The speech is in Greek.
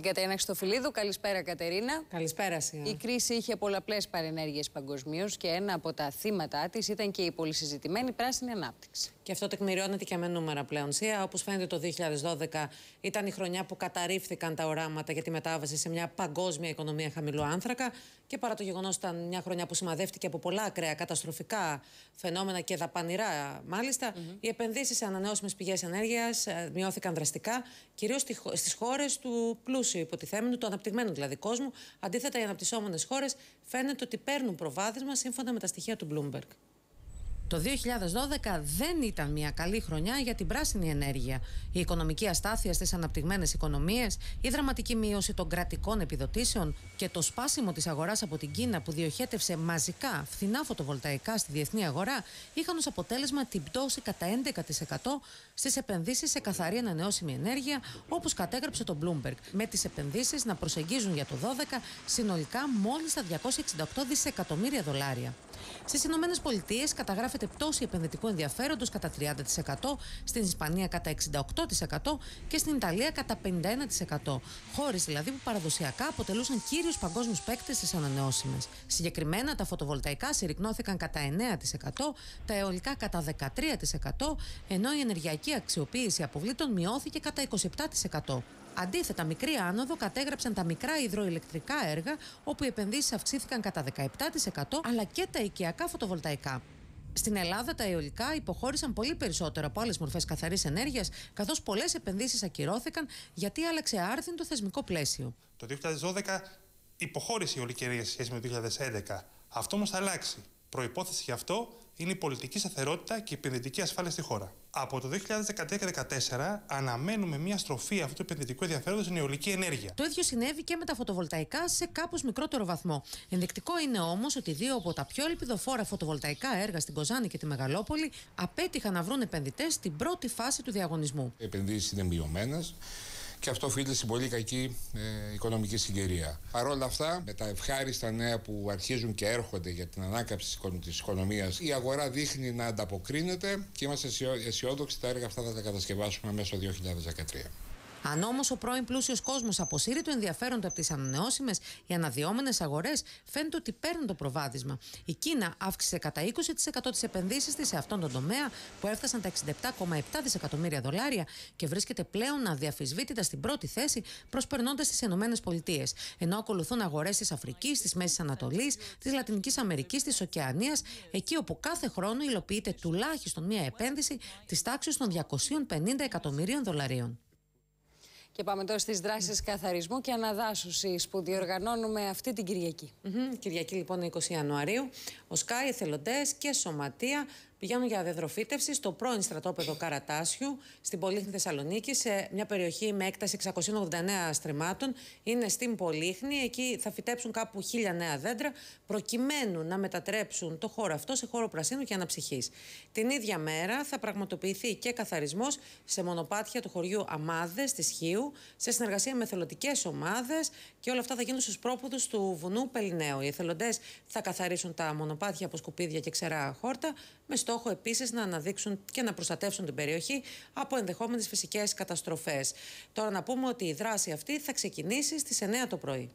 Στην Κατερίνα Χρυστοφυλλίδου, καλησπέρα Κατερίνα. Καλησπέρα Σία. Η κρίση είχε πολλαπλές παρενέργειες παγκοσμίως και ένα από τα θύματα της ήταν και η πολυσυζητημένη πράσινη ανάπτυξη. Και αυτό τεκμηριώνεται και με νούμερα πλέον. Σία, όπως φαίνεται, το 2012 ήταν η χρονιά που καταρρίφθηκαν τα οράματα για τη μετάβαση σε μια παγκόσμια οικονομία χαμηλού άνθρακα. Και παρά το γεγονός ήταν μια χρονιά που σημαδεύτηκε από πολλά ακραία καταστροφικά φαινόμενα και δαπανηρά, μάλιστα, mm -hmm. οι επενδύσεις σε ανανεώσιμες πηγές ενέργειας ε, μειώθηκαν δραστικά, κυρίως στις χώρες του πλούσιου πλούσιο υποτιθέμενο, του αναπτυγμένου δηλαδή κόσμου. Αντίθετα, οι αναπτυσσόμενες χώρες φαίνεται ότι παίρνουν προβάδισμα σύμφωνα με τα στοιχεία του Bloomberg. Το 2012 δεν ήταν μια καλή χρονιά για την πράσινη ενέργεια. Η οικονομική αστάθεια στις αναπτυγμένες οικονομίες, η δραματική μείωση των κρατικών επιδοτήσεων και το σπάσιμο της αγοράς από την Κίνα που διοχέτευσε μαζικά φθηνά φωτοβολταϊκά στη διεθνή αγορά, είχαν ως αποτέλεσμα την πτώση κατά 11% στις επενδύσεις σε καθαρή ανανεώσιμη ενέργεια, όπως κατέγραψε το Bloomberg, με τις επενδύσεις να προσεγγίζουν για το 12 συνολικά μόλις τα 268 δισεκατομμύρια δολάρια. Στις Ηνωμένες Πολιτείες καταγράφεται πτώση επενδυτικού ενδιαφέροντος κατά 30%, στην Ισπανία κατά 68% και στην Ιταλία κατά 51%. Χώρες δηλαδή που παραδοσιακά αποτελούσαν κύριους παγκόσμιους παίκτες στις ανανεώσιμες. Συγκεκριμένα τα φωτοβολταϊκά συρρυκνώθηκαν κατά 9%, τα αιωλικά κατά 13%, ενώ η ενεργειακή αξιοποίηση αποβλήτων μειώθηκε κατά 27%. Αντίθετα, μικρή άνοδο κατέγραψαν τα μικρά υδροηλεκτρικά έργα, όπου οι επενδύσεις αυξήθηκαν κατά 17% αλλά και τα οικιακά φωτοβολταϊκά. Στην Ελλάδα, τα αιωλικά υποχώρησαν πολύ περισσότερο από άλλες μορφές καθαρής ενέργειας, καθώς πολλές επενδύσεις ακυρώθηκαν γιατί άλλαξε άρθιν το θεσμικό πλαίσιο. Το 2012 υποχώρησε η αιωλική ενέργεια σε σχέση με το 2011. Αυτό όμως θα αλλάξει. Προπόθεση γι' αυτό είναι η πολιτική σταθερότητα και η επενδυτική ασφάλεια στη χώρα. Από το 2013-2014 αναμένουμε μια στροφή αυτού του επενδυτικού ενδιαφέροντος στην αιωλική ενέργεια. Το ίδιο συνέβη και με τα φωτοβολταϊκά σε κάπως μικρότερο βαθμό. Ενδεικτικό είναι όμως ότι δύο από τα πιο ελπιδοφόρα φωτοβολταϊκά έργα στην Κοζάνη και τη Μεγαλόπολη απέτυχαν να βρουν επενδυτές στην πρώτη φάση του διαγωνισμού. Οι επενδύσεις είναι μειωμένες και αυτό οφείλεται στην πολύ κακή ε, οικονομική συγκυρία. Παρ' όλα αυτά, με τα ευχάριστα νέα που αρχίζουν και έρχονται για την ανάκαμψη της οικονομίας, η αγορά δείχνει να ανταποκρίνεται και είμαστε αισιόδοξοι τα έργα αυτά θα τα κατασκευάσουμε μέσα το 2013. Αν όμως ο πρώην πλούσιος κόσμος αποσύρει το ενδιαφέρον του από τις ανανεώσιμες ή αναδυόμενες αγορές, φαίνεται ότι παίρνουν το προβάδισμα. οι Κίνα αύξησε κατά 20% τις επενδύσεις της σε αυτόν τον τομέα, που έφτασαν τα 67,7 δισεκατομμύρια δολάρια και βρίσκεται πλέον αδιαφυσβήτητα στην πρώτη θέση, προσπερνώντας τις ΗΠΑ. Ενώ ακολουθούν αγορές της Αφρικής, της Μέσης Ανατολής, της Λατινικής Αμερικής, της Οκεανίας, εκεί όπου κάθε χρόνο υλοποιείται τουλάχιστον μία επένδυση της τάξης των 250 εκατομμυρίων δολαρίων. Και πάμε τώρα στις δράσεις καθαρισμού και αναδάσωσης που διοργανώνουμε αυτή την Κυριακή. Κυριακή λοιπόν 20 Ιανουαρίου. Ο ΣΚΑΙ, εθελοντές και σωματεία πηγαίνουν για αδεδροφύτευση στο πρώην στρατόπεδο Καρατάσιου, στην Πολύχνη Θεσσαλονίκη, σε μια περιοχή με έκταση 689 στριμμάτων. Είναι στην Πολύχνη. Εκεί θα φυτέψουν κάπου χίλια νέα δέντρα, προκειμένου να μετατρέψουν το χώρο αυτό σε χώρο πρασίνου και αναψυχής. Την ίδια μέρα θα πραγματοποιηθεί και καθαρισμός σε μονοπάτια του χωριού Αμάδες της Χίου, σε συνεργασία με εθελοντικέ ομάδες και όλα αυτά θα γίνουν στους πρόποδους του βουνού Πελινέου. Οι εθελοντές θα καθαρίσουν τα μονοπάτια από σκουπίδια και ξερά χόρτα με στόχο επίσης να αναδείξουν και να προστατεύσουν την περιοχή από ενδεχόμενες φυσικές καταστροφές. Τώρα να πούμε ότι η δράση αυτή θα ξεκινήσει στις 9 το πρωί.